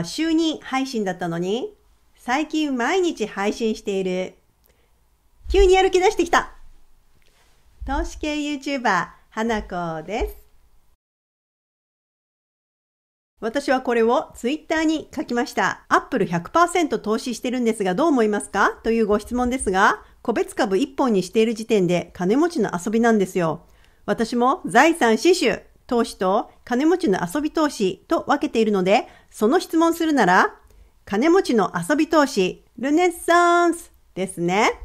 は週2配信だったのに、最近毎日配信している。急にやる気出してきた投資系 YouTuber、花子です。私はこれを Twitter に書きました。Apple100% 投資してるんですがどう思いますかというご質問ですが、個別株1本にしている時点で金持ちの遊びなんですよ。私も財産死守投資と金持ちの遊び投資と分けているので、その質問するなら、金持ちの遊び投資、ルネッサンスですね。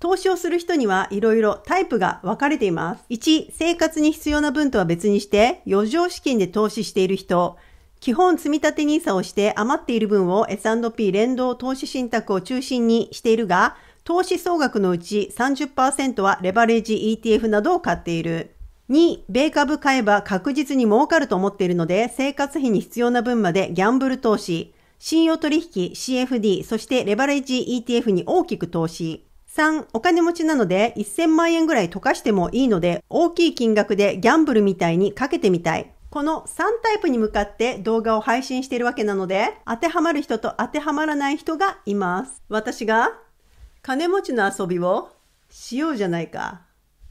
投資をする人にはいろいろタイプが分かれています。1、生活に必要な分とは別にして、余剰資金で投資している人、基本積立 NISA をして余っている分を S&P 連動投資信託を中心にしているが、投資総額のうち30%はレバレッジ ETF などを買っている。2、米株買えば確実に儲かると思っているので、生活費に必要な分までギャンブル投資、信用取引、CFD、そしてレバレッジ ETF に大きく投資。3、お金持ちなので1000万円ぐらい溶かしてもいいので、大きい金額でギャンブルみたいにかけてみたい。この3タイプに向かって動画を配信しているわけなので、当てはまる人と当てはまらない人がいます。私が、金持ちの遊びをしようじゃないか。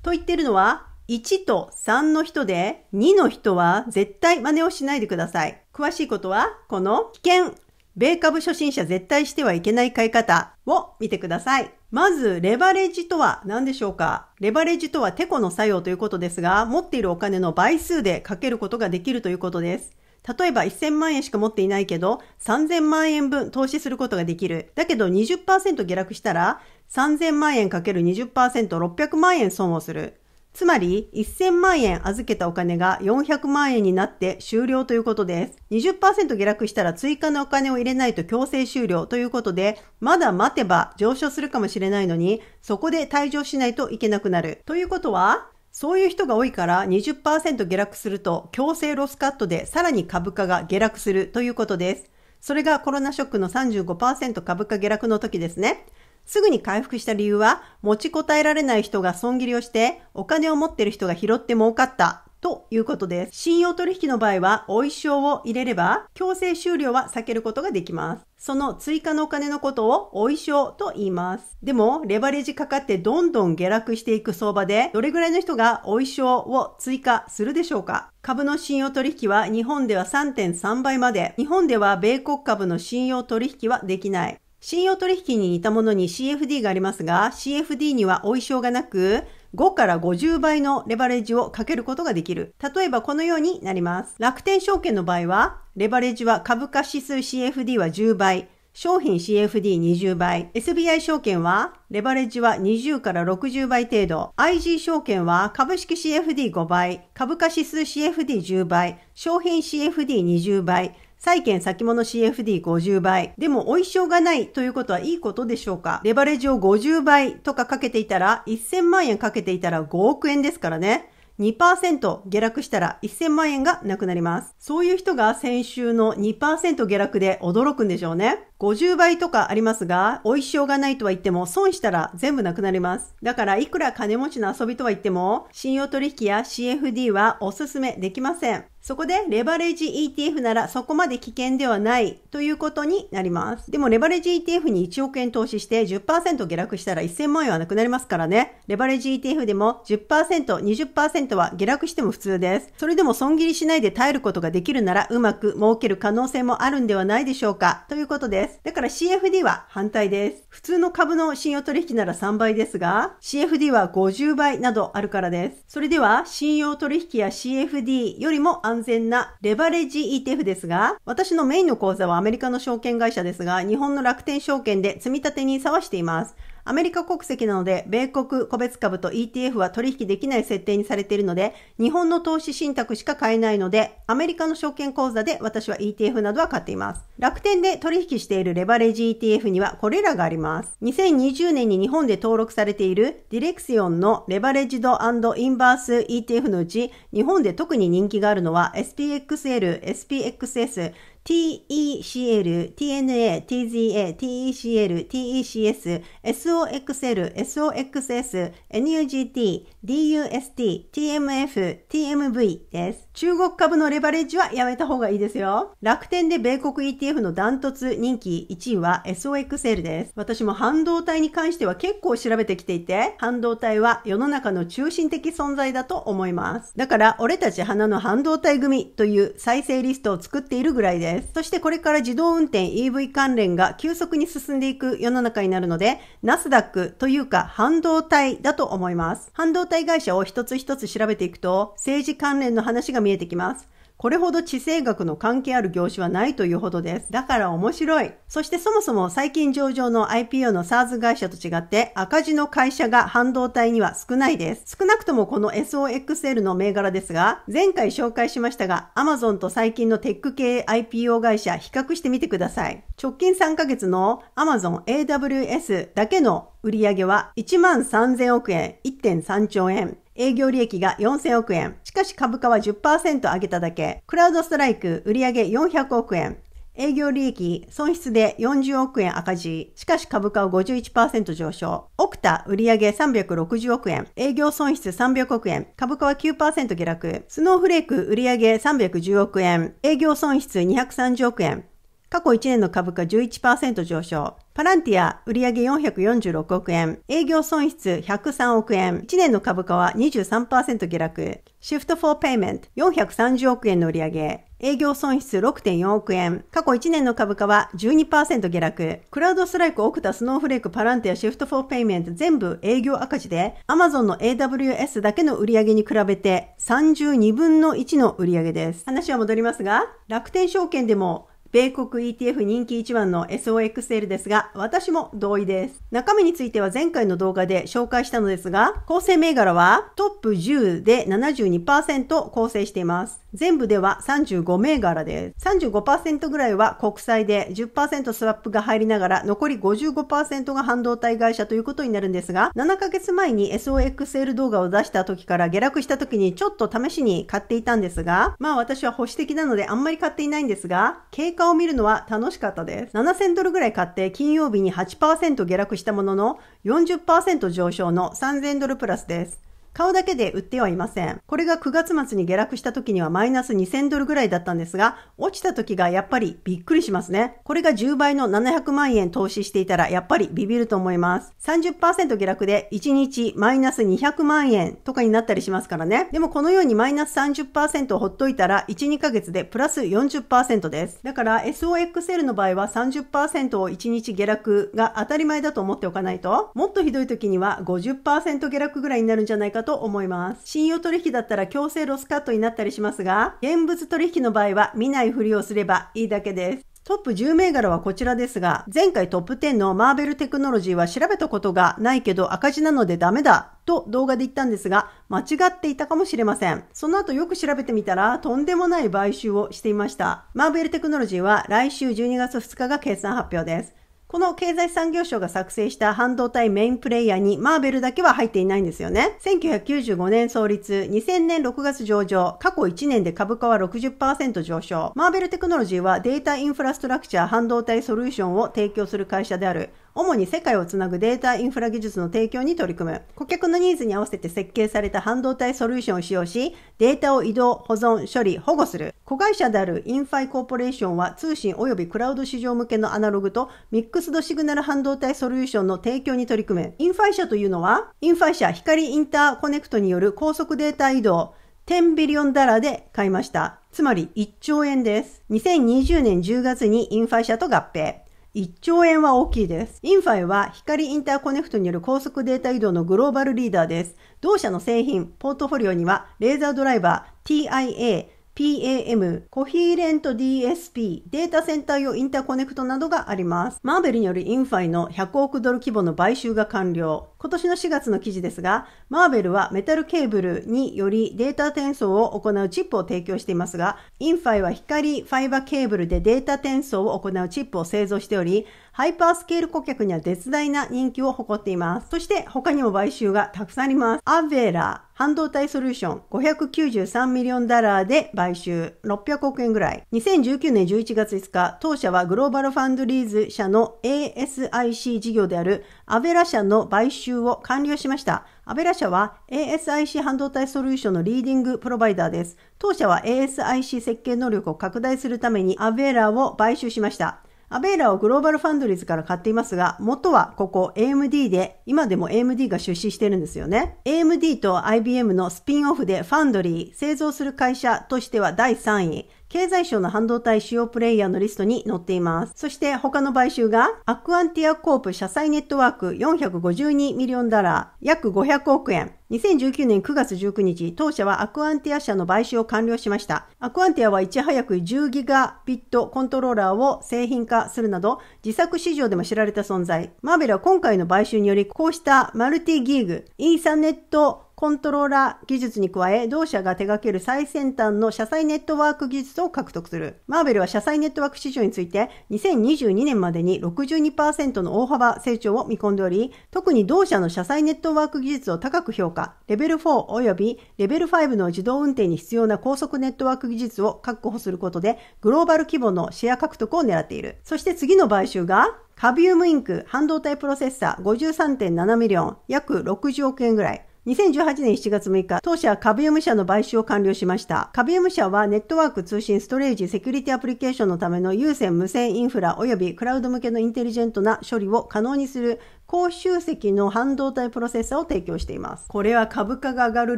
と言ってるのは、1と3の人で2の人は絶対真似をしないでください。詳しいことはこの危険米株初心者絶対してはいけない買い方を見てください。まず、レバレッジとは何でしょうかレバレッジとはテコの作用ということですが、持っているお金の倍数でかけることができるということです。例えば1000万円しか持っていないけど、3000万円分投資することができる。だけど20%下落したら、3000万円かける 20%600 万円損をする。つまり1000万円預けたお金が400万円になって終了ということです。20%下落したら追加のお金を入れないと強制終了ということで、まだ待てば上昇するかもしれないのに、そこで退場しないといけなくなる。ということは、そういう人が多いから20%下落すると強制ロスカットでさらに株価が下落するということです。それがコロナショックの35%株価下落の時ですね。すぐに回復した理由は、持ちこたえられない人が損切りをして、お金を持ってる人が拾って儲かったということです。信用取引の場合は、お衣装を入れれば、強制終了は避けることができます。その追加のお金のことを、お衣装と言います。でも、レバレージかかってどんどん下落していく相場で、どれぐらいの人がお衣装を追加するでしょうか株の信用取引は日本では3.3倍まで、日本では米国株の信用取引はできない。信用取引に似たものに CFD がありますが、CFD にはお衣装がなく、5から50倍のレバレッジをかけることができる。例えばこのようになります。楽天証券の場合は、レバレッジは株価指数 CFD は10倍、商品 CFD20 倍、SBI 証券はレバレッジは20から60倍程度、IG 証券は株式 CFD5 倍、株価指数 CFD10 倍、商品 CFD20 倍、債券先物 CFD50 倍。でも、お衣装がないということはいいことでしょうかレバレッジを50倍とかかけていたら、1000万円かけていたら5億円ですからね。2%下落したら1000万円がなくなります。そういう人が先週の2%下落で驚くんでしょうね。50倍とかありますが、お衣装がないとは言っても損したら全部なくなります。だからいくら金持ちの遊びとは言っても、信用取引や CFD はおすすめできません。そこで、レバレッジ ETF ならそこまで危険ではないということになります。でも、レバレッジ ETF に1億円投資して10%下落したら1000万円はなくなりますからね。レバレッジ ETF でも10%、20%は下落しても普通です。それでも損切りしないで耐えることができるならうまく儲ける可能性もあるんではないでしょうかということです。だから CFD は反対です。普通の株の信用取引なら3倍ですが、CFD は50倍などあるからです。それでは、信用取引や CFD よりも安安全なレバレッジ ETF ですが、私のメインの講座はアメリカの証券会社ですが、日本の楽天証券で積立に触しています。アメリカ国籍なので、米国個別株と ETF は取引できない設定にされているので、日本の投資信託しか買えないので、アメリカの証券口座で私は ETF などは買っています。楽天で取引しているレバレッジ ETF にはこれらがあります。2020年に日本で登録されているディレクションのレバレッジドインバース ETF のうち、日本で特に人気があるのは SPXL、SPXS、TECL、TNA、TZA、TECL、TECS、SOXL、SOXS、NUGT、DUST、TMF、TMV です。中国株のレバレッジはやめた方がいいですよ。楽天で米国 ETF のダントツ人気1位は SOXL です。私も半導体に関しては結構調べてきていて、半導体は世の中の中心的存在だと思います。だから、俺たち花の半導体組という再生リストを作っているぐらいです。です。そしてこれから自動運転 EV 関連が急速に進んでいく世の中になるので、ナスダックというか半導体だと思います。半導体会社を一つ一つ調べていくと、政治関連の話が見えてきます。これほど地政学の関係ある業種はないというほどです。だから面白い。そしてそもそも最近上場の IPO の SARS 会社と違って赤字の会社が半導体には少ないです。少なくともこの SOXL の銘柄ですが、前回紹介しましたが Amazon と最近のテック系 IPO 会社比較してみてください。直近3ヶ月の Amazon AWS だけの売上は1万3000億円、1.3兆円。営業利益が4000億円。しかし株価は10%上げただけ。クラウドストライク売上400億円。営業利益損失で40億円赤字。しかし株価は51%上昇。オクタ売上360億円。営業損失300億円。株価は9%下落。スノーフレーク売上310億円。営業損失230億円。過去1年の株価11%上昇。パランティア売上446億円、営業損失103億円、1年の株価は23%下落、シフトフォーペイメント430億円の売上、営業損失6.4億円、過去1年の株価は12%下落、クラウドストライク、オクタ、スノーフレーク、パランティア、シフトフォーペイメント全部営業赤字で、アマゾンの AWS だけの売上に比べて32分の1の売上です。話は戻りますが、楽天証券でも米国 ETF 人気一番の SOXL ですが、私も同意です。中身については前回の動画で紹介したのですが、構成銘柄はトップ10で72%構成しています。全部では35銘柄です。35%ぐらいは国債で10%スワップが入りながら残り55%が半導体会社ということになるんですが、7ヶ月前に SOXL 動画を出した時から下落した時にちょっと試しに買っていたんですが、まあ私は保守的なのであんまり買っていないんですが、経過を見るのは楽しかったです。7000ドルぐらい買って金曜日に8%下落したものの40%上昇の3000ドルプラスです。顔だけで売ってはいません。これが9月末に下落した時にはマイナス2000ドルぐらいだったんですが、落ちた時がやっぱりびっくりしますね。これが10倍の700万円投資していたらやっぱりビビると思います。30%下落で1日マイナス200万円とかになったりしますからね。でもこのようにマイナス30%をほっといたら1、2ヶ月でプラス40%です。だから SOXL の場合は30%を1日下落が当たり前だと思っておかないと、もっとひどい時には50%下落ぐらいになるんじゃないかと思います。信用取引だったら強制ロスカットになったりしますが、現物取引の場合は見ないふりをすればいいだけです。トップ10銘柄はこちらですが、前回トップ10のマーベルテクノロジーは調べたことがないけど赤字なのでダメだと動画で言ったんですが、間違っていたかもしれません。その後よく調べてみたら、とんでもない買収をしていました。マーベルテクノロジーは来週12月2日が決算発表です。この経済産業省が作成した半導体メインプレイヤーにマーベルだけは入っていないんですよね。1995年創立、2000年6月上場、過去1年で株価は60%上昇。マーベルテクノロジーはデータインフラストラクチャー半導体ソリューションを提供する会社である。主に世界をつなぐデータインフラ技術の提供に取り組む。顧客のニーズに合わせて設計された半導体ソリューションを使用し、データを移動、保存、処理、保護する。子会社であるインファイコーポレーションは通信及びクラウド市場向けのアナログとミックスドシグナル半導体ソリューションの提供に取り組む。インファイ社というのは、インファイ社光インターコネクトによる高速データ移動、10ビリオンダラで買いました。つまり1兆円です。2020年10月にインファイ社と合併。1兆円は大きいです。インファイは光インターコネクトによる高速データ移動のグローバルリーダーです。同社の製品、ポートフォリオにはレーザードライバー、TIA、PAM、コヒーレント DSP、データセンター用インターコネクトなどがあります。マーベルによるインファイの100億ドル規模の買収が完了。今年の4月の記事ですが、マーベルはメタルケーブルによりデータ転送を行うチップを提供していますが、インファイは光ファイバーケーブルでデータ転送を行うチップを製造しており、ハイパースケール顧客には絶大な人気を誇っています。そして他にも買収がたくさんあります。アベラ、半導体ソリューション593ミリオンダラーで買収600億円ぐらい。2019年11月5日、当社はグローバルファンドリーズ社の ASIC 事業であるアベラ社の買収を完了しました。アベラ社は ASIC 半導体ソリューションのリーディングプロバイダーです。当社は ASIC 設計能力を拡大するためにアベラを買収しました。アベイラをグローバルファンドリーズから買っていますが、元はここ AMD で、今でも AMD が出資してるんですよね。AMD と IBM のスピンオフでファンドリー、製造する会社としては第3位、経済省の半導体主要プレイヤーのリストに載っています。そして他の買収が、アクアンティアコープ社債ネットワーク452ミリオンダラー、約500億円。2019年9月19日、当社はアクアンティア社の買収を完了しました。アクアンティアはいち早く10ギガビットコントローラーを製品化するなど、自作市場でも知られた存在。マーベルは今回の買収により、こうしたマルティギーグ、インサネットコントローラー技術に加え、同社が手掛ける最先端の車載ネットワーク技術を獲得する。マーベルは車載ネットワーク市場について、2022年までに62%の大幅成長を見込んでおり、特に同社の車載ネットワーク技術を高く評価、レベル4及びレベル5の自動運転に必要な高速ネットワーク技術を確保することで、グローバル規模のシェア獲得を狙っている。そして次の買収が、カビウムインク半導体プロセッサー53.7ミリオン、約60億円ぐらい。2018年7月6日、当社は株読社の買収を完了しました。株読社はネットワーク通信ストレージセキュリティアプリケーションのための有線無線インフラ及びクラウド向けのインテリジェントな処理を可能にする高集積の半導体プロセッサーを提供しています。これは株価が上がる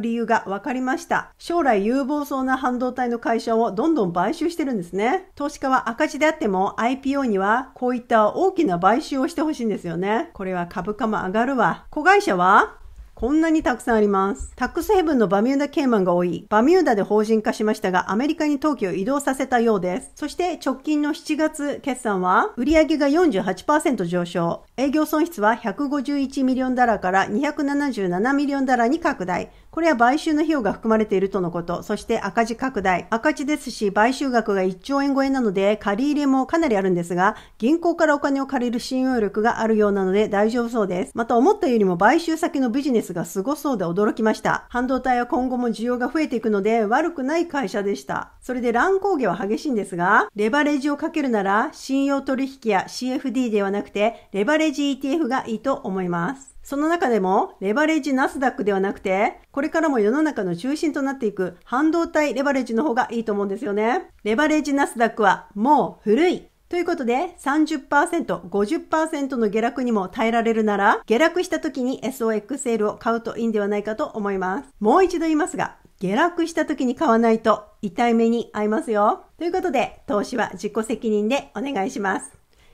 理由がわかりました。将来有望そうな半導体の会社をどんどん買収してるんですね。投資家は赤字であっても IPO にはこういった大きな買収をしてほしいんですよね。これは株価も上がるわ。子会社はこんなにたくさんあります。タックスヘブンのバミューダケーマンが多い、バミューダで法人化しましたが、アメリカに登記を移動させたようです。そして直近の7月決算は、売上が48%上昇、営業損失は151ミリオンダラから277ミリオンダラに拡大、これは買収の費用が含まれているとのこと。そして赤字拡大。赤字ですし、買収額が1兆円超えなので、借り入れもかなりあるんですが、銀行からお金を借りる信用力があるようなので大丈夫そうです。また思ったよりも買収先のビジネスが凄そうで驚きました。半導体は今後も需要が増えていくので、悪くない会社でした。それで乱高下は激しいんですが、レバレージをかけるなら、信用取引や CFD ではなくて、レバレージ ETF がいいと思います。その中でも、レバレッジナスダックではなくて、これからも世の中の中心となっていく半導体レバレッジの方がいいと思うんですよね。レバレッジナスダックはもう古い。ということで30%、50%の下落にも耐えられるなら、下落した時に SOXL を買うといいんではないかと思います。もう一度言いますが、下落した時に買わないと痛い目に遭いますよ。ということで、投資は自己責任でお願いします。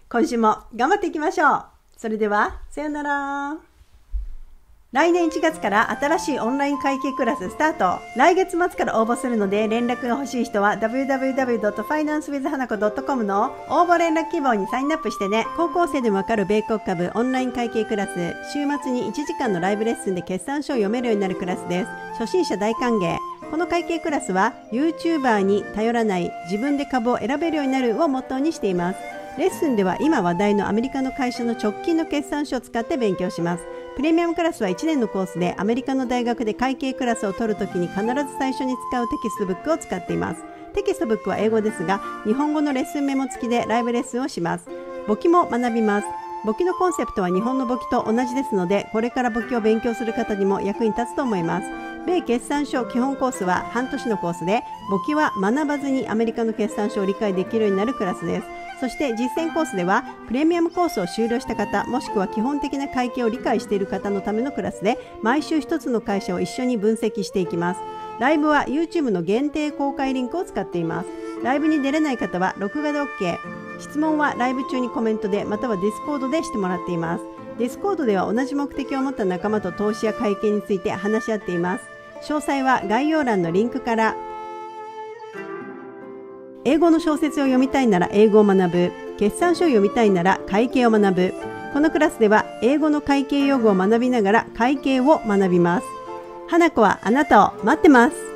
今週も頑張っていきましょう。それでは、さよなら。来年1月から新しいオンライン会計クラススタート。来月末から応募するので連絡が欲しい人は www.financewithhanako.com の応募連絡希望にサインアップしてね。高校生でもわかる米国株オンライン会計クラス。週末に1時間のライブレッスンで決算書を読めるようになるクラスです。初心者大歓迎。この会計クラスは YouTuber に頼らない自分で株を選べるようになるをモットーにしています。レッスンでは今話題のアメリカの会社の直近の決算書を使って勉強しますプレミアムクラスは1年のコースでアメリカの大学で会計クラスを取るときに必ず最初に使うテキストブックを使っていますテキストブックは英語ですが日本語のレッスンメモ付きでライブレッスンをします簿記も学びます簿記のコンセプトは日本の簿記と同じですのでこれから簿記を勉強する方にも役に立つと思います米決算書基本コースは半年のコースで簿記は学ばずにアメリカの決算書を理解できるようになるクラスですそして実践コースではプレミアムコースを終了した方もしくは基本的な会計を理解している方のためのクラスで毎週1つの会社を一緒に分析していきますライブは YouTube の限定公開リンクを使っていますライブに出れない方は録画で OK 質問はライブ中にコメントでまたは Discord でしてもらっています Discord では同じ目的を持った仲間と投資や会計について話し合っています詳細は概要欄のリンクから英語の小説を読みたいなら英語を学ぶ決算書を読みたいなら会計を学ぶこのクラスでは英語の会計用語を学びながら会計を学びます花子はあなたを待ってます